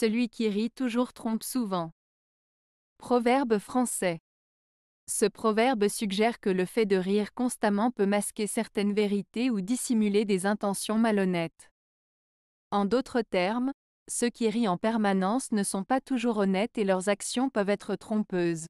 Celui qui rit toujours trompe souvent. Proverbe français. Ce proverbe suggère que le fait de rire constamment peut masquer certaines vérités ou dissimuler des intentions malhonnêtes. En d'autres termes, ceux qui rient en permanence ne sont pas toujours honnêtes et leurs actions peuvent être trompeuses.